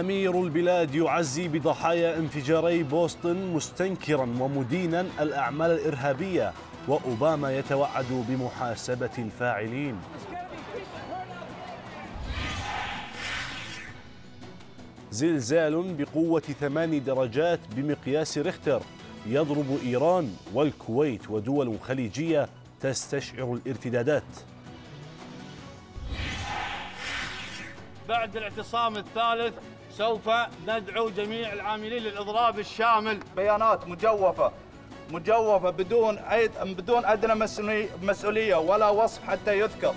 أمير البلاد يعزي بضحايا انفجاري بوسطن مستنكرا ومدينا الأعمال الإرهابية وأوباما يتوعد بمحاسبة الفاعلين زلزال بقوة ثمان درجات بمقياس ريختر يضرب إيران والكويت ودول خليجية تستشعر الارتدادات بعد الاعتصام الثالث سوف ندعو جميع العاملين للاضراب الشامل بيانات مجوفه مجوفه بدون اي بدون ادنى مسؤوليه ولا وصف حتى يذكر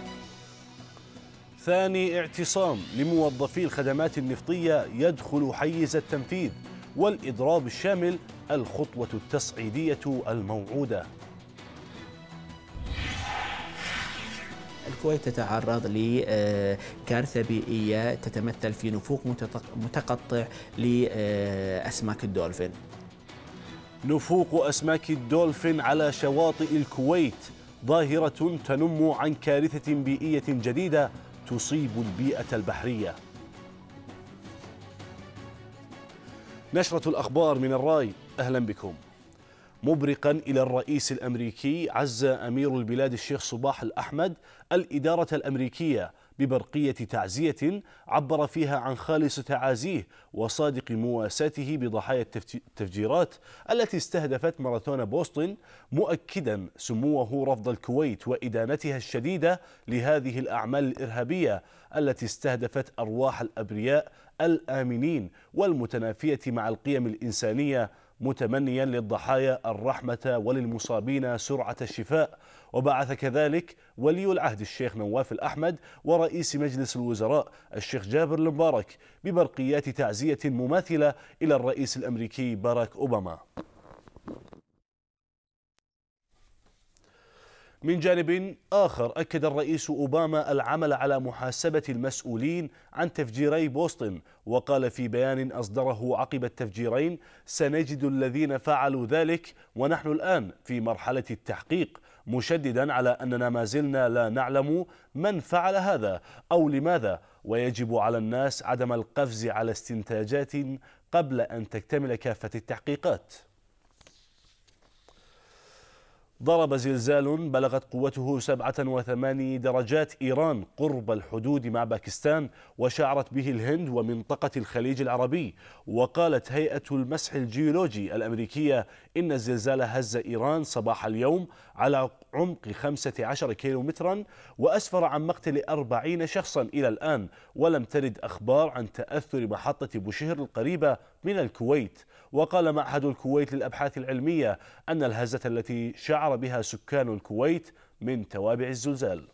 ثاني اعتصام لموظفي الخدمات النفطيه يدخل حيز التنفيذ والاضراب الشامل الخطوه التصعيديه الموعوده الكويت تتعرض لكارثة آه، بيئية تتمثل في نفوق متقطع لأسماك آه، الدولفين نفوق أسماك الدولفين على شواطئ الكويت ظاهرة تنم عن كارثة بيئية جديدة تصيب البيئة البحرية نشرة الأخبار من الراي أهلا بكم مبرقا إلى الرئيس الأمريكي عز أمير البلاد الشيخ صباح الأحمد الإدارة الأمريكية ببرقية تعزية عبر فيها عن خالص تعازيه وصادق مواساته بضحايا التفجيرات التي استهدفت ماراثون بوسطن مؤكدا سموه رفض الكويت وإدانتها الشديدة لهذه الأعمال الإرهابية التي استهدفت أرواح الأبرياء الآمنين والمتنافية مع القيم الإنسانية متمنيا للضحايا الرحمة وللمصابين سرعة الشفاء وبعث كذلك ولي العهد الشيخ نواف الأحمد ورئيس مجلس الوزراء الشيخ جابر المبارك ببرقيات تعزية مماثلة إلى الرئيس الأمريكي باراك أوباما من جانب آخر أكد الرئيس أوباما العمل على محاسبة المسؤولين عن تفجيري بوسطن وقال في بيان أصدره عقب التفجيرين سنجد الذين فعلوا ذلك ونحن الآن في مرحلة التحقيق مشددا على أننا ما زلنا لا نعلم من فعل هذا أو لماذا ويجب على الناس عدم القفز على استنتاجات قبل أن تكتمل كافة التحقيقات ضرب زلزال بلغت قوته 87 درجات إيران قرب الحدود مع باكستان وشعرت به الهند ومنطقة الخليج العربي وقالت هيئة المسح الجيولوجي الأمريكية إن الزلزال هز إيران صباح اليوم على عمق 15 كيلومترا وأسفر عن مقتل 40 شخصا إلى الآن ولم ترد أخبار عن تأثر محطة بوشهر القريبة من الكويت وقال معهد الكويت للأبحاث العلمية أن الهزة التي شعر تعرى بها سكان الكويت من توابع الزلزال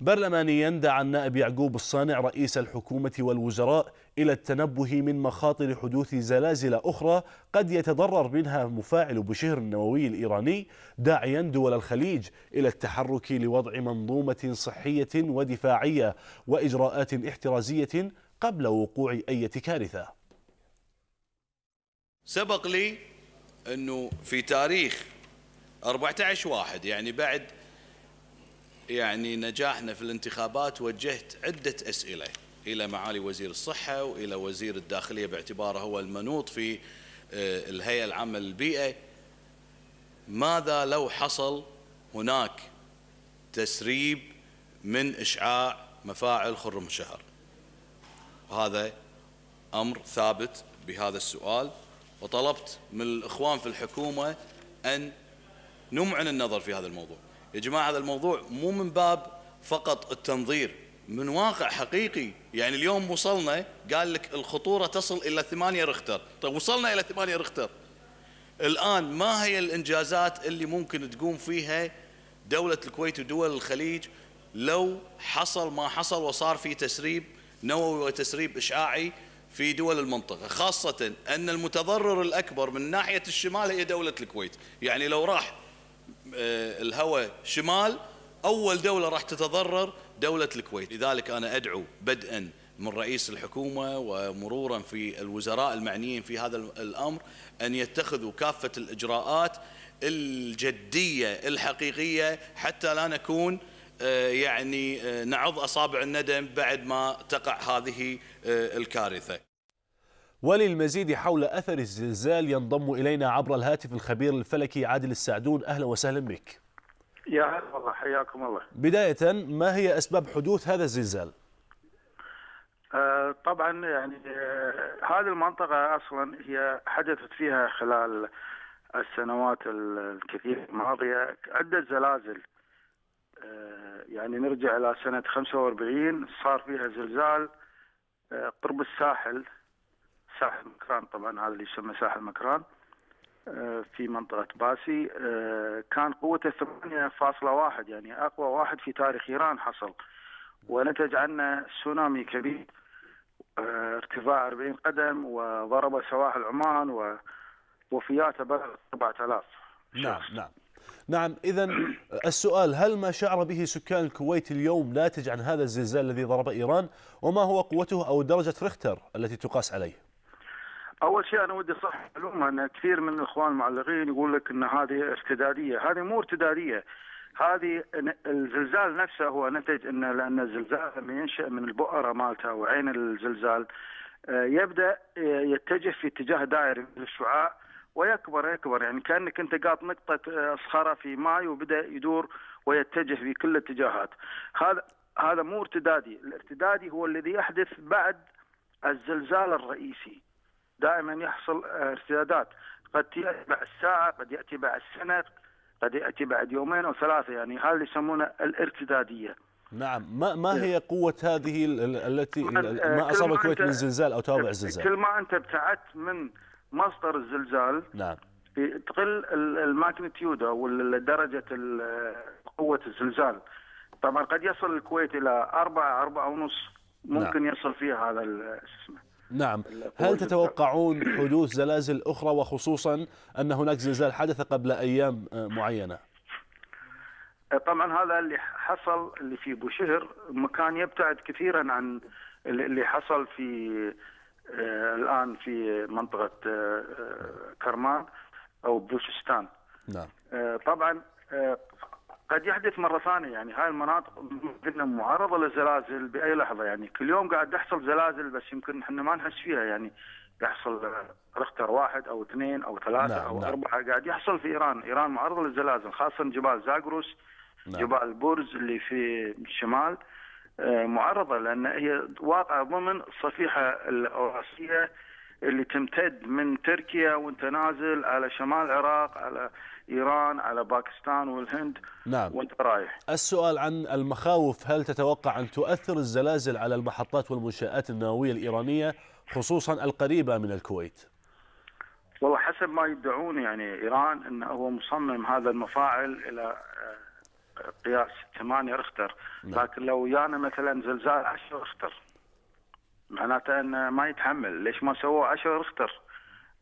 برلمانيا دعا النائب يعقوب الصانع رئيس الحكومة والوزراء إلى التنبه من مخاطر حدوث زلازل أخرى قد يتضرر منها مفاعل بشهر النووي الإيراني داعيا دول الخليج إلى التحرك لوضع منظومة صحية ودفاعية وإجراءات احترازية قبل وقوع أي كارثة سبق لي أنه في تاريخ 14 واحد يعني بعد يعني نجاحنا في الانتخابات وجهت عدة أسئلة إلى معالي وزير الصحة وإلى وزير الداخلية باعتباره هو المنوط في آه، الهيئة العامة للبيئة ماذا لو حصل هناك تسريب من إشعاع مفاعل خرم شهر هذا أمر ثابت بهذا السؤال وطلبت من الإخوان في الحكومة أن نمعن النظر في هذا الموضوع يا جماعة هذا الموضوع مو من باب فقط التنظير من واقع حقيقي يعني اليوم وصلنا قال لك الخطورة تصل إلى ثمانية رختر طيب وصلنا إلى ثمانية رختر الآن ما هي الإنجازات اللي ممكن تقوم فيها دولة الكويت ودول الخليج لو حصل ما حصل وصار في تسريب نووي وتسريب إشعاعي في دول المنطقة خاصة أن المتضرر الأكبر من ناحية الشمال هي دولة الكويت يعني لو راح آه، الهواء شمال أول دولة راح تتضرر دولة الكويت لذلك أنا أدعو بدءا من رئيس الحكومة ومرورا في الوزراء المعنيين في هذا الأمر أن يتخذوا كافة الإجراءات الجدية الحقيقية حتى لا نكون آه، يعني آه، نعض أصابع الندم بعد ما تقع هذه آه، الكارثة وللمزيد حول أثر الزلزال ينضم إلينا عبر الهاتف الخبير الفلكي عادل السعدون أهلا وسهلا بك يا هلا والله حياكم الله بداية ما هي أسباب حدوث هذا الزلزال؟ طبعا يعني هذه المنطقة أصلا هي حدثت فيها خلال السنوات الكثيرة الماضية عدة زلازل آه، يعني نرجع إلى سنة 45 صار فيها زلزال آه، قرب الساحل ساحل مكران طبعا هذا اللي يسمى ساحل مكران آه، في منطقة باسي كان قوته 8.1 يعني أقوى واحد في تاريخ إيران حصل ونتج عنه تسونامي كبير ارتفاع 40 قدم وضرب سواحل عمان ووفياته بلغت 4000 نعم نعم نعم إذا السؤال هل ما شعر به سكان الكويت اليوم ناتج عن هذا الزلزال الذي ضرب إيران وما هو قوته أو درجة ريختر التي تقاس عليه اول شيء انا ودي صح معلومه ان كثير من الاخوان المعلقين يقول لك ان هذه ارتداديه، هذه مو ارتداديه، هذه الزلزال نفسه هو نتج ان لان الزلزال لما ينشا من البؤره مالته وعين الزلزال آه، يبدا آه، يتجه في اتجاه دائري من الشعاع ويكبر يكبر يعني كانك انت قاط نقطه آه، صخره في ماي وبدا يدور ويتجه في كل الاتجاهات هذا هذا مو ارتدادي الارتدادي هو الذي يحدث بعد الزلزال الرئيسي دائما يحصل آه، ارتدادات قد ياتي بعد الساعه قد ياتي بعد السنه قد ياتي بعد يومين او ثلاثه يعني هذا اللي يسمونه الارتداديه نعم ما ما هي نعم. قوه هذه التي ما آه، اصاب الكويت من زلزال او توابع الزلزال كل ما انت ابتعدت من مصدر الزلزال نعم تقل الماكنتيود او درجه قوه الزلزال طبعا قد يصل الكويت الى أربعة أربعة ونص نعم. ممكن نعم. يصل فيها هذا اسمه نعم هل تتوقعون حدوث زلازل أخرى وخصوصا أن هناك زلزال حدث قبل أيام معينة طبعا هذا اللي حصل اللي في بوشهر مكان يبتعد كثيرا عن اللي حصل في آه، الان في منطقه آه، آه، كرمان او بلوشستان نعم طبعا قد يحدث مره ثانيه يعني هاي المناطق قلنا معرضه للزلازل باي لحظه يعني كل يوم قاعد تحصل زلازل بس يمكن احنا ما نحس فيها يعني يحصل رختر واحد او اثنين او ثلاثه نعم او نعم. اربعه قاعد يحصل في ايران، ايران معرضه للزلازل خاصه جبال زاغروس نعم. جبال بورز اللي في الشمال آه، معرضه لان هي واقعه ضمن الصفيحه الاوراسيه اللي تمتد من تركيا وانت نازل على شمال العراق على ايران على باكستان والهند نعم وانت رايح. السؤال عن المخاوف هل تتوقع ان تؤثر الزلازل على المحطات والمنشات النوويه الايرانيه خصوصا القريبه من الكويت؟ والله حسب ما يدعون يعني ايران انه هو مصمم هذا المفاعل الى آه، قياس 8 رختر نعم. لكن لو يانا مثلا زلزال 10 رختر معناته انه ما يتحمل ليش ما سووا 10 رختر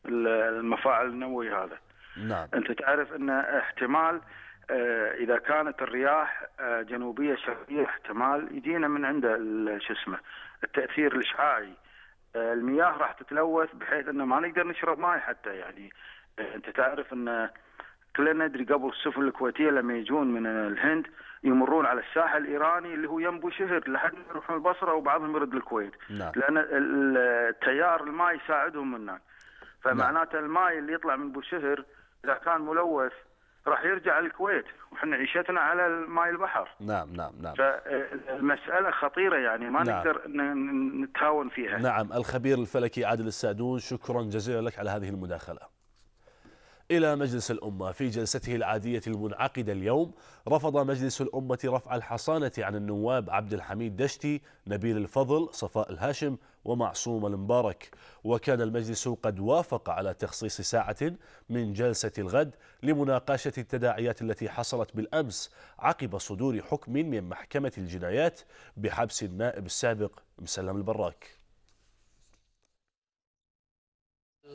المفاعل النووي هذا نعم انت تعرف ان احتمال آه، اذا كانت الرياح آه، جنوبيه شرقيه احتمال يجينا من عند شو اسمه التاثير الاشعاعي آه، المياه راح تتلوث بحيث انه ما نقدر نشرب ماي حتى يعني انت تعرف انه كلنا ندري قبل السفن الكويتيه لما يجون من الهند يمرون على الساحل الايراني اللي هو ينبو شهر لحد ما يروحون البصره وبعضهم يرد الكويت لا. نعم. لان التيار الماي يساعدهم من هناك فمعناته نعم. الماي اللي يطلع من بوشهر اذا كان ملوث راح يرجع الكويت واحنا عيشتنا على ماي البحر نعم نعم نعم فالمسألة خطيرة يعني ما نعم. نقدر نتهاون فيها نعم الخبير الفلكي عادل السعدون شكرا جزيلا لك على هذه المداخلة إلى مجلس الأمة في جلسته العادية المنعقدة اليوم رفض مجلس الأمة رفع الحصانة عن النواب عبد الحميد دشتي نبيل الفضل صفاء الهاشم ومعصوم المبارك وكان المجلس قد وافق على تخصيص ساعة من جلسة الغد لمناقشة التداعيات التي حصلت بالأمس عقب صدور حكم من محكمة الجنايات بحبس النائب السابق مسلم البراك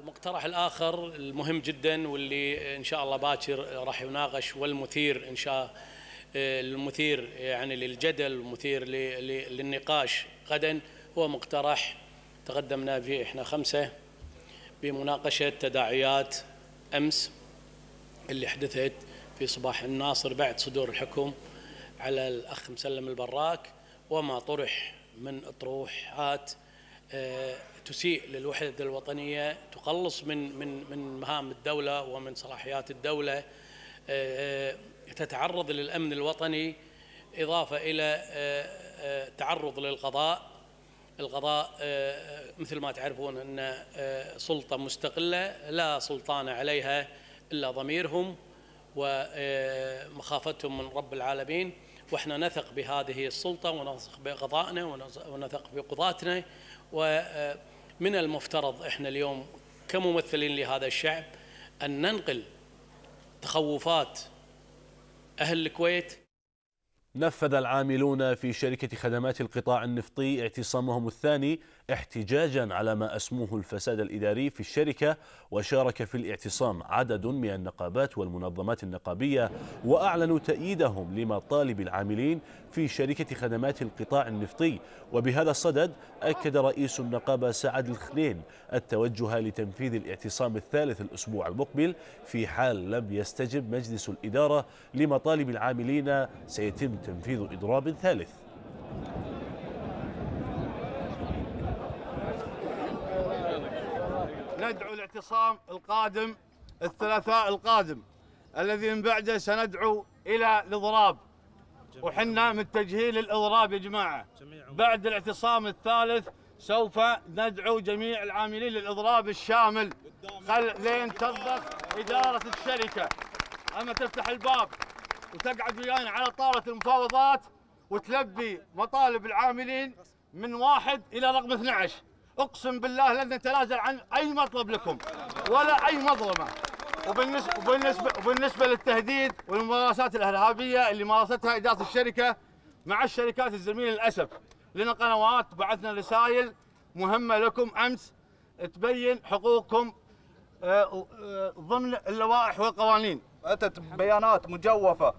المقترح الآخر المهم جدا واللي إن شاء الله باكر راح يناقش والمثير إن شاء المثير يعني للجدل ومثير للنقاش غدا هو مقترح تقدمنا فيه احنا خمسة بمناقشة تداعيات أمس اللي حدثت في صباح الناصر بعد صدور الحكم على الأخ مسلم البراك وما طرح من أطروحات آه، تسيء للوحده الوطنيه تقلص من من من مهام الدوله ومن صلاحيات الدوله آه، آه، تتعرض للامن الوطني اضافه الى آه، تعرض للقضاء القضاء مثل ما تعرفون ان سلطه مستقله لا سلطان عليها الا ضميرهم ومخافتهم من رب العالمين واحنا نثق بهذه السلطه ونثق بقضائنا ونثق بقضاتنا و من المفترض احنا اليوم كممثلين لهذا الشعب ان ننقل تخوفات اهل الكويت نفذ العاملون في شركة خدمات القطاع النفطي اعتصامهم الثاني احتجاجا على ما أسموه الفساد الإداري في الشركة وشارك في الاعتصام عدد من النقابات والمنظمات النقابية وأعلنوا تأييدهم لمطالب العاملين في شركة خدمات القطاع النفطي وبهذا الصدد أكد رئيس النقابة سعد الخنين التوجه لتنفيذ الاعتصام الثالث الأسبوع المقبل في حال لم يستجب مجلس الإدارة لمطالب العاملين سيتم تنفيذ إضراب ثالث ندعو الاعتصام القادم الثلاثاء القادم الذي من بعده سندعو إلى الإضراب وحنا متجهين للإضراب يا جماعة بعد الاعتصام الثالث سوف ندعو جميع العاملين للإضراب الشامل خل لين تضبط إدارة الشركة أما تفتح الباب وتقعد ويانا على طاوله المفاوضات وتلبي مطالب العاملين من واحد الى رقم 12 اقسم بالله لن نتنازل عن اي مطلب لكم ولا اي مظلمه وبالنسبه وبالنسبه وبالنسبه للتهديد والممارسات الارهابيه اللي مارستها اداره الشركه مع الشركات الزميله للاسف لنا قنوات بعثنا رسائل مهمه لكم امس تبين حقوقكم آه، آه، ضمن اللوائح والقوانين اتت بيانات مجوفه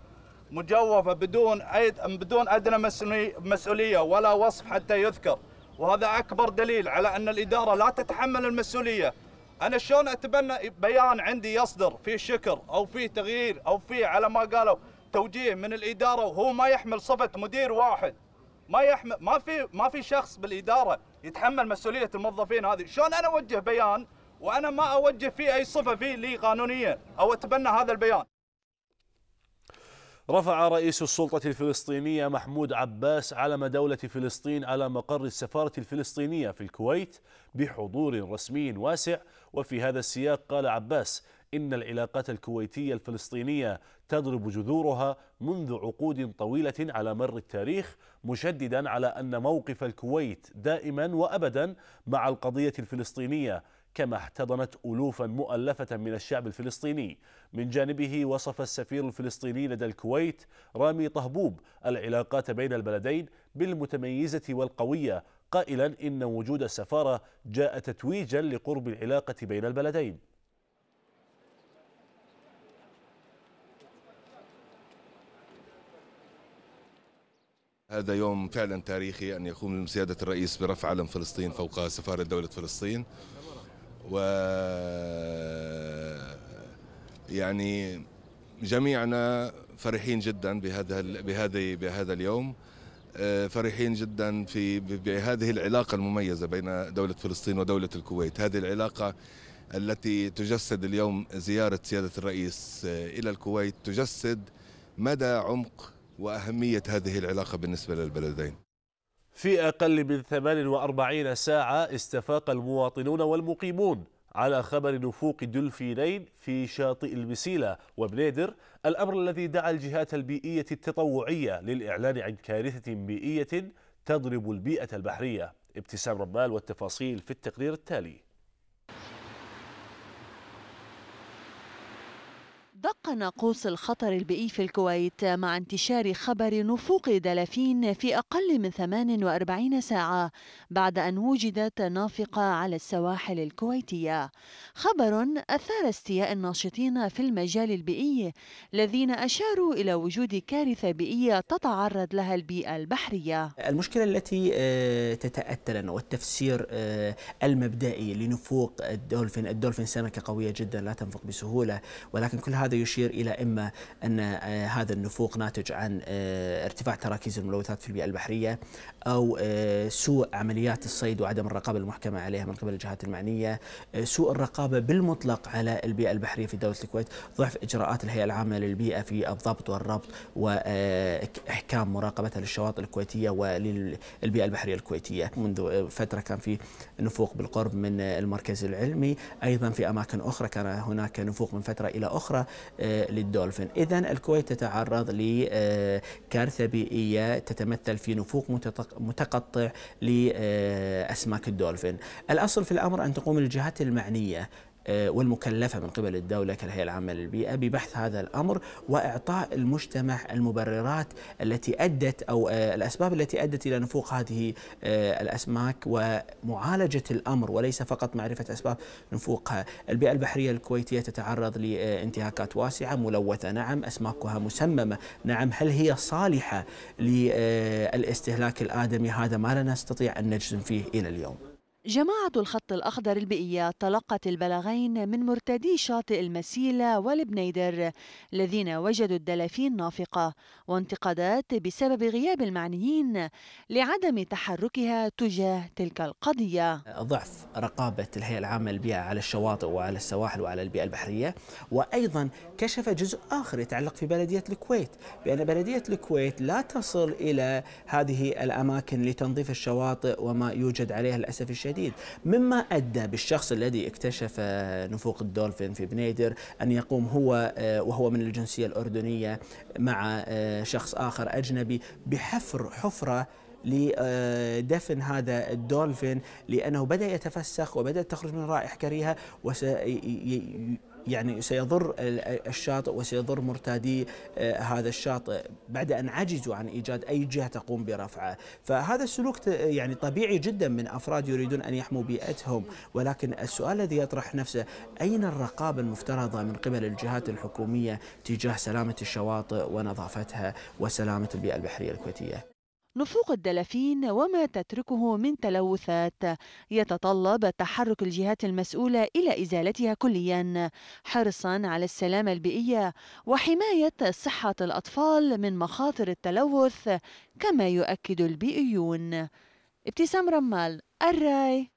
مجوفه بدون اي بدون ادنى مسؤوليه ولا وصف حتى يذكر وهذا اكبر دليل على ان الاداره لا تتحمل المسؤوليه انا شلون اتبنى بيان عندي يصدر فيه شكر او فيه تغيير او فيه على ما قالوا توجيه من الاداره وهو ما يحمل صفه مدير واحد ما يحمل ما في ما في شخص بالاداره يتحمل مسؤوليه الموظفين هذه شلون انا اوجه بيان وانا ما اوجه فيه اي صفه فيه لي قانونيا او اتبنى هذا البيان رفع رئيس السلطة الفلسطينية محمود عباس علم دولة فلسطين على مقر السفارة الفلسطينية في الكويت بحضور رسمي واسع وفي هذا السياق قال عباس إن العلاقات الكويتية الفلسطينية تضرب جذورها منذ عقود طويلة على مر التاريخ مشددا على أن موقف الكويت دائما وأبدا مع القضية الفلسطينية كما احتضنت ألوفا مؤلفة من الشعب الفلسطيني من جانبه وصف السفير الفلسطيني لدى الكويت رامي طهبوب العلاقات بين البلدين بالمتميزة والقوية قائلا إن وجود السفارة جاء تتويجا لقرب العلاقة بين البلدين هذا يوم فعلا تاريخي أن يقوم سيادة الرئيس برفع علم فلسطين فوق سفارة دولة فلسطين و يعني جميعنا فرحين جدا بهذا بهذه بهذا اليوم آه، فرحين جدا في بهذه العلاقة المميزة بين دولة فلسطين ودولة الكويت هذه العلاقة التي تجسد اليوم زيارة سيادة الرئيس آه، إلى الكويت تجسد مدى عمق وأهمية هذه العلاقة بالنسبة للبلدين في أقل من 48 ساعة استفاق المواطنون والمقيمون على خبر نفوق دلفينين في شاطئ المسيلة وبنيدر الأمر الذي دعا الجهات البيئية التطوعية للإعلان عن كارثة بيئية تضرب البيئة البحرية ابتسام رمال والتفاصيل في التقرير التالي تفاقم ناقوس الخطر البيئي في الكويت مع انتشار خبر نفوق دلافين في أقل من 48 ساعة بعد أن وجدت نافقة على السواحل الكويتية خبر أثار استياء الناشطين في المجال البيئي الذين أشاروا إلى وجود كارثة بيئية تتعرض لها البيئة البحرية المشكلة التي آه، تتأتى لنا والتفسير آه، المبدئي لنفوق الدولفين الدولفين سمكة قوية جدا لا تنفق بسهولة ولكن كل هذا يشير يشير إلى إما أن آه، هذا النفوق ناتج عن آه، ارتفاع تراكيز الملوثات في البيئة البحرية أو آه، سوء عمليات الصيد وعدم الرقابة المحكمة عليها من قبل الجهات المعنية سوء الرقابة بالمطلق على البيئة البحرية في دولة الكويت ضعف إجراءات الهيئة العامة للبيئة في الضبط والربط وإحكام مراقبتها للشواطئ الكويتية وللبيئة البحرية الكويتية منذ فترة كان في نفوق بالقرب من المركز العلمي أيضا في أماكن أخرى كان هناك نفوق من فترة إلى أخرى آه، للدولفين إذا الكويت تتعرض لكارثة بيئية تتمثل في نفوق متقطع لأسماك الدولفين الأصل في الأمر أن تقوم الجهات المعنية آه، والمكلفة من قبل الدولة كالهيئة العامة للبيئة ببحث هذا الأمر وإعطاء المجتمع المبررات التي أدت أو آه، الأسباب التي أدت إلى نفوق هذه آه، الأسماك ومعالجة الأمر وليس فقط معرفة أسباب نفوقها البيئة البحرية الكويتية تتعرض لانتهاكات واسعة ملوثة نعم أسماكها مسممة نعم هل هي صالحة للاستهلاك الآدمي هذا ما لا نستطيع أن نجزم فيه إلى اليوم جماعة الخط الأخضر البيئية تلقت البلاغين من مرتدي شاطئ المسيلة والبنيدر الذين وجدوا الدلافين نافقة وانتقادات بسبب غياب المعنيين لعدم تحركها تجاه تلك القضية ضعف رقابة الهيئة العامة للبيئة على الشواطئ وعلى السواحل وعلى البيئة البحرية وأيضا كشف جزء آخر يتعلق في بلدية الكويت بأن بلدية الكويت لا تصل إلى هذه الأماكن لتنظيف الشواطئ وما يوجد عليها للأسف الشديد جديد مما أدى بالشخص الذي اكتشف نفوق الدولفين في بنيدر أن يقوم هو آه، وهو من الجنسية الأردنية مع آه، شخص آخر أجنبي بحفر حفرة لدفن آه، هذا الدولفين لأنه بدأ يتفسخ وبدأت تخرج من رائحة كريهة وسي يعني سيضر الشاطئ وسيضر مرتادي آه، هذا الشاطئ بعد أن عجزوا عن إيجاد أي جهة تقوم برفعه فهذا السلوك يعني طبيعي جدا من أفراد يريدون أن يحموا بيئتهم ولكن السؤال الذي يطرح نفسه أين الرقابة المفترضة من قبل الجهات الحكومية تجاه سلامة الشواطئ ونظافتها وسلامة البيئة البحرية الكويتية نفوق الدلافين وما تتركه من تلوثات يتطلب تحرك الجهات المسؤولة إلى إزالتها كليا حرصا على السلامة البيئية وحماية صحة الأطفال من مخاطر التلوث كما يؤكد البيئيون ابتسام رمال الراي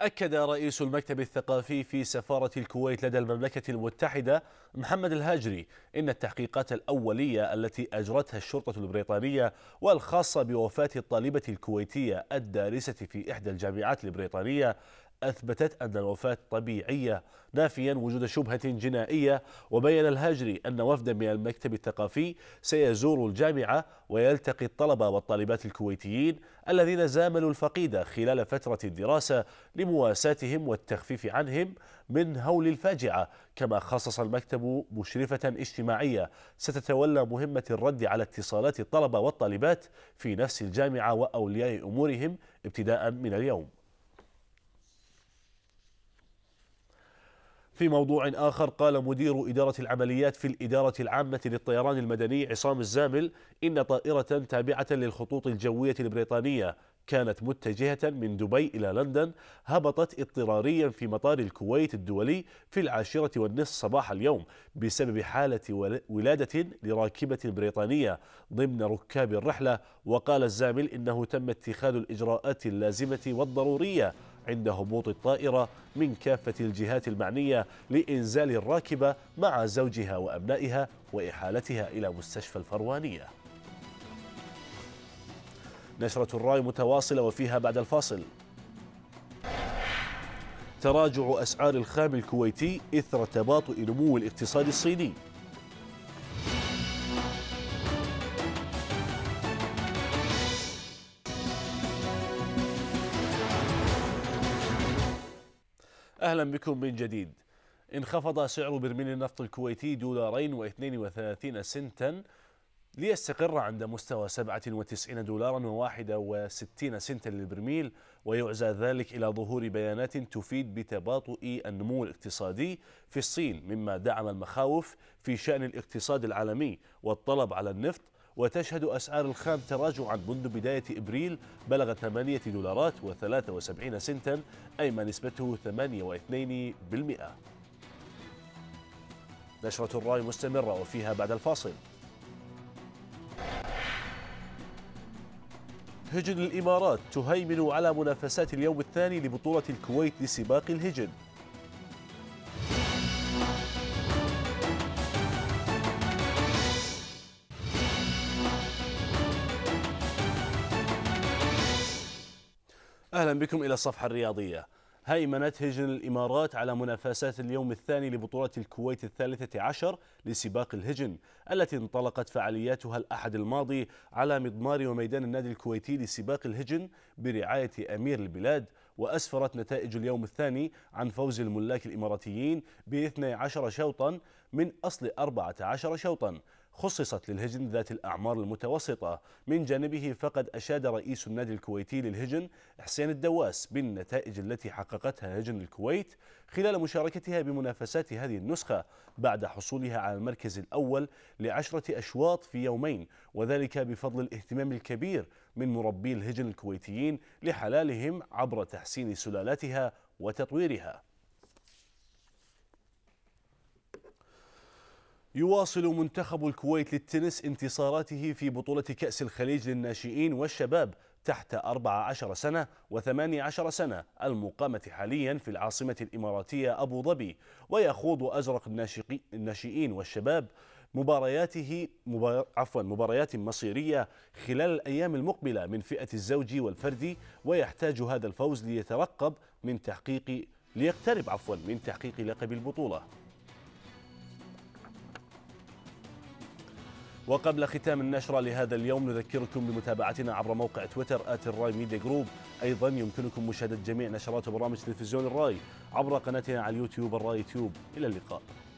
أكد رئيس المكتب الثقافي في سفارة الكويت لدى المملكة المتحدة محمد الهاجري إن التحقيقات الأولية التي أجرتها الشرطة البريطانية والخاصة بوفاة الطالبة الكويتية الدارسة في إحدى الجامعات البريطانية أثبتت أن الوفاة طبيعية نافيا وجود شبهة جنائية وبين الهاجري أن وفدا من المكتب الثقافي سيزور الجامعة ويلتقي الطلبة والطالبات الكويتيين الذين زاملوا الفقيدة خلال فترة الدراسة لمواساتهم والتخفيف عنهم من هول الفاجعة كما خصص المكتب مشرفة اجتماعية ستتولى مهمة الرد على اتصالات الطلبة والطالبات في نفس الجامعة وأولياء أمورهم ابتداء من اليوم في موضوع آخر قال مدير إدارة العمليات في الإدارة العامة للطيران المدني عصام الزامل إن طائرة تابعة للخطوط الجوية البريطانية كانت متجهة من دبي إلى لندن هبطت اضطراريا في مطار الكويت الدولي في العاشرة والنصف صباح اليوم بسبب حالة ولادة لراكبة بريطانية ضمن ركاب الرحلة وقال الزامل إنه تم اتخاذ الإجراءات اللازمة والضرورية عند هبوط الطائرة من كافة الجهات المعنية لإنزال الراكبة مع زوجها وأبنائها وإحالتها إلى مستشفى الفروانية نشرة الراي متواصلة وفيها بعد الفاصل تراجع أسعار الخام الكويتي إثر تباطؤ نمو الاقتصاد الصيني أهلا بكم من جديد انخفض سعر برميل النفط الكويتي دولارين و32 سنتا ليستقر عند مستوى 97 دولارا و61 سنتا للبرميل ويعزى ذلك إلى ظهور بيانات تفيد بتباطؤ النمو الاقتصادي في الصين مما دعم المخاوف في شأن الاقتصاد العالمي والطلب على النفط وتشهد أسعار الخام تراجعا منذ بداية إبريل بلغ 8 دولارات و73 سنتا أي ما نسبته 8.2% نشرة الراي مستمرة وفيها بعد الفاصل هجن الإمارات تهيمن على منافسات اليوم الثاني لبطولة الكويت لسباق الهجن أهلا بكم إلى الصفحة الرياضية هيمنة هجن الإمارات على منافسات اليوم الثاني لبطولة الكويت الثالثة عشر لسباق الهجن التي انطلقت فعالياتها الأحد الماضي على مضمار وميدان النادي الكويتي لسباق الهجن برعاية أمير البلاد وأسفرت نتائج اليوم الثاني عن فوز الملاك الإماراتيين ب 12 شوطا من أصل 14 شوطا خصصت للهجن ذات الأعمار المتوسطة من جانبه فقد أشاد رئيس النادي الكويتي للهجن حسين الدواس بالنتائج التي حققتها هجن الكويت خلال مشاركتها بمنافسات هذه النسخة بعد حصولها على المركز الأول لعشرة أشواط في يومين وذلك بفضل الاهتمام الكبير من مربي الهجن الكويتيين لحلالهم عبر تحسين سلالتها وتطويرها يواصل منتخب الكويت للتنس انتصاراته في بطولة كأس الخليج للناشئين والشباب تحت 14 سنة و18 سنة المقامة حاليا في العاصمة الإماراتية أبو ظبي ويخوض أزرق الناشئين والشباب مبارياته مبار... عفوا مباريات مصيرية خلال الأيام المقبلة من فئة الزوج والفردي ويحتاج هذا الفوز ليترقب من تحقيق ليقترب عفوا من تحقيق لقب البطولة وقبل ختام النشرة لهذا اليوم نذكركم بمتابعتنا عبر موقع تويتر آت الراي ميديا جروب أيضا يمكنكم مشاهدة جميع نشرات برامج تلفزيون الراي عبر قناتنا على اليوتيوب الراي تيوب إلى اللقاء